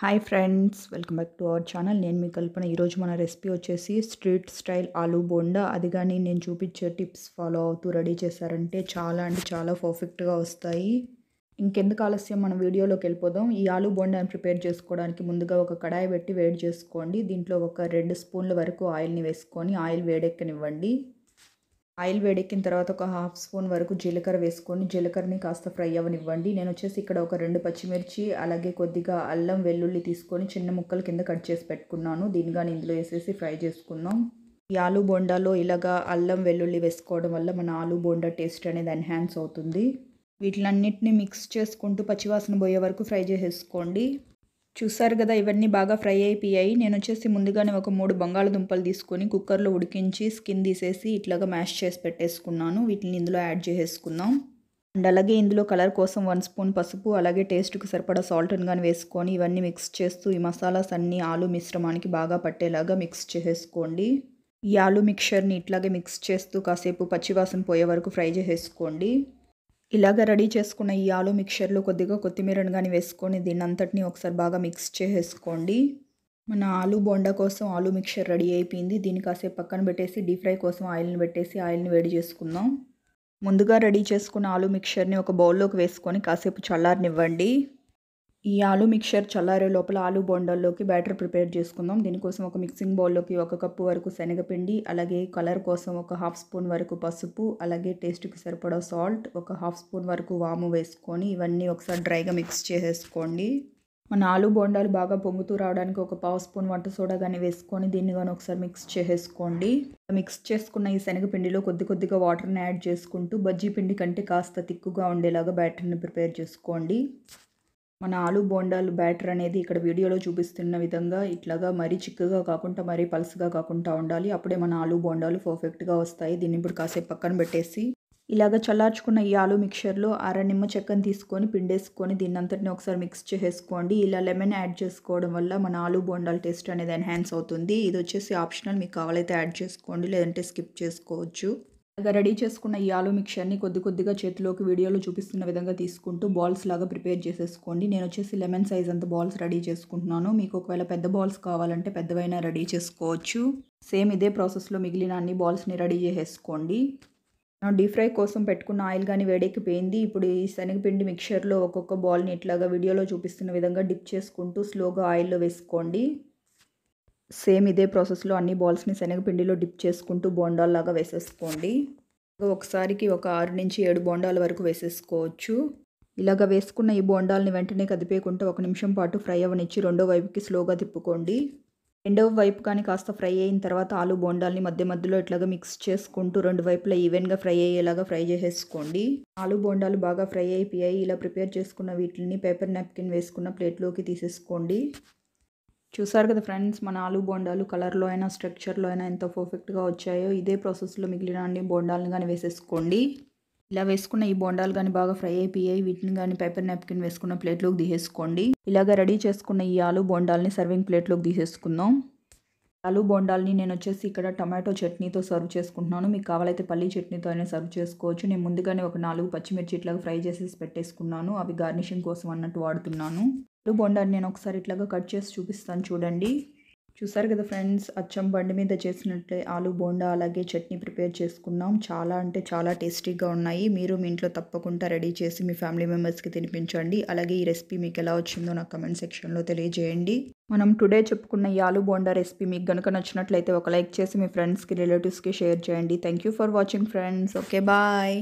hi friends welcome back to our channel నేను మీ కల్పన ఈరోజు మన రెసిపీ వచ్చేసి స్ట్రీట్ స్టైల్ ఆలూ బోండా అది కానీ నేను చూపించే టిప్స్ ఫాలో అవుతూ రెడీ చేశారంటే చాలా అంటే చాలా పర్ఫెక్ట్గా వస్తాయి ఇంకెందుకు ఆలస్యం మన వీడియోలోకి వెళ్ళిపోదాం ఈ ఆలూ బోండాని ప్రిపేర్ చేసుకోవడానికి ముందుగా ఒక కడాయి పెట్టి వేడి చేసుకోండి దీంట్లో ఒక రెండు స్పూన్ల వరకు ఆయిల్ని వేసుకొని ఆయిల్ వేడెక్కనివ్వండి ఆయిల్ వేడెక్కిన తర్వాత ఒక హాఫ్ స్పూన్ వరకు జీలకర్ర వేసుకొని జీలకర్రని కాస్త ఫ్రై అవ్వనివ్వండి నేను వచ్చేసి ఇక్కడ ఒక రెండు పచ్చిమిర్చి అలాగే కొద్దిగా అల్లం వెల్లుల్లి తీసుకొని చిన్న ముక్కల కింద కట్ చేసి పెట్టుకున్నాను దీనిగా ఇందులో వేసేసి ఫ్రై చేసుకుందాం ఈ ఆలు బోండాలో ఇలాగా అల్లం వెల్లుల్లి వేసుకోవడం వల్ల మన ఆలు బోండా టేస్ట్ అనేది ఎన్హాన్స్ అవుతుంది వీటిలన్నిటిని మిక్స్ చేసుకుంటూ పచ్చివాసన పోయే వరకు ఫ్రై చేసేసుకోండి చూసారు కదా ఇవన్నీ బాగా ఫ్రై అయిపోయాయి నేను వచ్చేసి ముందుగానే ఒక మూడు బంగాళదుంపలు తీసుకొని కుక్కర్లో ఉడికించి స్కిన్ తీసేసి ఇట్లాగా మ్యాష్ చేసి పెట్టేసుకున్నాను వీటిని ఇందులో యాడ్ చేసేసుకుందాం అండ్ అలాగే ఇందులో కలర్ కోసం వన్ స్పూన్ పసుపు అలాగే టేస్ట్కి సరిపడా సాల్ట్ కానీ వేసుకొని ఇవన్నీ మిక్స్ చేస్తూ ఈ మసాలాస్ అన్నీ ఆలు మిశ్రమానికి బాగా పట్టేలాగా మిక్స్ చేసేసుకోండి ఈ ఆలు మిక్చర్ని ఇట్లాగే మిక్స్ చేస్తూ కాసేపు పచ్చివాసన పోయే వరకు ఫ్రై చేసేసుకోండి ఇలాగ రెడీ చేసుకున్న ఈ ఆలు మిక్చర్లో కొద్దిగా కొత్తిమీరను కానీ వేసుకొని దీన్ని అంతటిని ఒకసారి బాగా మిక్స్ చేసుకోండి మన ఆలు బొండా కోసం ఆలు మిక్చర్ రెడీ అయిపోయింది దీన్ని కాసేపు పక్కన పెట్టేసి డీప్ ఫ్రై కోసం ఆయిల్ని పెట్టేసి ఆయిల్ని వేడి చేసుకుందాం ముందుగా రెడీ చేసుకున్న ఆలు మిక్చర్ని ఒక బౌల్లోకి వేసుకొని కాసేపు చల్లారనివ్వండి ఈ ఆలు మిక్చర్ చల్లారే లోపల ఆలు బొండల్లోకి బ్యాటర్ ప్రిపేర్ చేసుకుందాం దీనికోసం ఒక మిక్సింగ్ బౌల్లోకి ఒక కప్పు వరకు శనగపిండి అలాగే కలర్ కోసం ఒక హాఫ్ స్పూన్ వరకు పసుపు అలాగే టేస్ట్కి సరిపడా సాల్ట్ ఒక హాఫ్ స్పూన్ వరకు వాము వేసుకొని ఇవన్నీ ఒకసారి డ్రైగా మిక్స్ చేసేసుకోండి మన ఆలు బొండాలు బాగా పొంగుతూ రావడానికి ఒక పావు స్పూన్ వంట సోడా కానీ వేసుకొని దీన్ని కానీ ఒకసారి మిక్స్ చేసేసుకోండి మిక్స్ చేసుకున్న ఈ శనగపిండిలో కొద్ది కొద్దిగా వాటర్ని యాడ్ చేసుకుంటూ బజ్జీ పిండి కంటే కాస్త తిక్కుగా ఉండేలాగా బ్యాటర్ని ప్రిపేర్ చేసుకోండి మన ఆలు బోండాలు బ్యాటర్ అనేది ఇక్కడ వీడియోలో చూపిస్తున్న విధంగా ఇట్లాగా మరీ చిక్కగా కాకుండా మరీ పల్స్గా కాకుండా ఉండాలి అప్పుడే మన ఆలు బోండాలు పర్ఫెక్ట్గా వస్తాయి దీన్ని ఇప్పుడు కాసేపు పక్కన పెట్టేసి ఇలాగ చల్లార్చుకున్న ఈ ఆలు మిక్చర్లో అర నిమ్మ చెక్కను తీసుకొని పిండేసుకొని దీన్ని అంతటిని ఒకసారి మిక్స్ చేసేసుకోండి ఇలా లెమన్ యాడ్ చేసుకోవడం వల్ల మన ఆలు బోండాల టేస్ట్ అనేది ఎన్హాన్స్ అవుతుంది ఇది వచ్చేసి ఆప్షనల్ మీకు కావాలైతే యాడ్ చేసుకోండి లేదంటే స్కిప్ చేసుకోవచ్చు రెడీ చేసుకున్న ఈ ఆలు మిక్చర్ని కొద్ది కొద్దిగా చేతిలోకి వీడియోలో చూపిస్తున్న విధంగా తీసుకుంటూ బాల్స్ లాగా ప్రిపేర్ చేసేసుకోండి నేను వచ్చేసి లెమన్ సైజ్ అంత బాల్స్ రెడీ చేసుకుంటున్నాను మీకు ఒకవేళ పెద్ద బాల్స్ కావాలంటే పెద్దవైనా రెడీ చేసుకోవచ్చు సేమ్ ఇదే ప్రాసెస్లో మిగిలిన అన్ని బాల్స్ని రెడీ చేసేసుకోండి డీప్ ఫ్రై కోసం పెట్టుకున్న ఆయిల్ కానీ వేడెక్కిపోయింది ఇప్పుడు ఈ శనగపిండి మిక్చర్లో ఒక్కొక్క బాల్ని ఇట్లాగా వీడియోలో చూపిస్తున్న విధంగా డిప్ చేసుకుంటూ స్లోగా ఆయిల్లో వేసుకోండి సేమ్ ఇదే ప్రాసెస్లో అన్ని బాల్స్ని శనగపిండిలో డిప్ చేసుకుంటూ బోండాల్లాగా వేసేసుకోండి ఒకసారికి ఒక ఆరు నుంచి ఏడు బోండాల వరకు వేసేసుకోవచ్చు ఇలాగ వేసుకున్న ఈ బోండాలని వెంటనే కదిపేయకుండా ఒక నిమిషం పాటు ఫ్రై అవ్వనిచ్చి రెండో వైపుకి స్లోగా తిప్పుకోండి రెండవ వైపు కానీ కాస్త ఫ్రై అయిన తర్వాత ఆలు బోండాల్ని మధ్య మధ్యలో ఇట్లాగా మిక్స్ చేసుకుంటూ రెండు వైపులా ఈవెన్గా ఫ్రై అయ్యేలాగా ఫ్రై చేసేసుకోండి ఆలు బోండాలు బాగా ఫ్రై అయిపోయాయి ఇలా ప్రిపేర్ చేసుకున్న వీటిని పేపర్ నాప్కిన్ వేసుకున్న ప్లేట్లోకి తీసేసుకోండి చూసారు కదా ఫ్రెండ్స్ మన ఆలు బోండాలు కలర్లో అయినా స్ట్రక్చర్లో అయినా ఎంత పర్ఫెక్ట్గా వచ్చాయో ఇదే ప్రాసెస్లో మిగిలిన అన్ని బోండాలను కానీ వేసేసుకోండి ఇలా వేసుకున్న ఈ బోండాలు కానీ బాగా ఫ్రై అయిపోయాయి వీటిని కానీ పేపర్ నాప్కిన్ వేసుకున్న ప్లేట్లోకి తీసేసుకోండి ఇలాగ రెడీ చేసుకున్న ఈ ఆలు బోండాలని సర్వింగ్ ప్లేట్లోకి తీసేసుకుందాం ఆలు బోండాల్ని నేను వచ్చేసి ఇక్కడ టమాటో చట్నీతో సర్వ్ చేసుకుంటున్నాను మీకు కావాలైతే పల్లీ చట్నీతో అయినా సర్వ్ చేసుకోవచ్చు నేను ముందుగానే ఒక నాలుగు పచ్చిమిర్చి ఇట్లాగా ఫ్రై చేసేసి పెట్టేసుకున్నాను అవి గార్నిషింగ్ కోసం అన్నట్టు వాడుతున్నాను బొండాన్ని నేను ఒకసారి ఇట్లాగా కట్ చేసి చూపిస్తాను చూడండి చూసారు కదా ఫ్రెండ్స్ అచ్చం బండి మీద చేసినట్టే ఆలు బోండా అలాగే చట్నీ ప్రిపేర్ చేసుకున్నాం చాలా అంటే చాలా టేస్టీగా ఉన్నాయి మీరు మీ ఇంట్లో తప్పకుండా రెడీ చేసి మీ ఫ్యామిలీ మెంబర్స్కి తినిపించండి అలాగే ఈ రెసిపీ మీకు ఎలా వచ్చిందో నాకు కమెంట్ సెక్షన్లో తెలియజేయండి మనం టుడే చెప్పుకున్న ఈ ఆలు బోండా రెసిపీ మీకు కనుక నచ్చినట్లయితే ఒక లైక్ చేసి మీ ఫ్రెండ్స్కి రిలేటివ్స్కి షేర్ చేయండి thank you for watching friends okay bye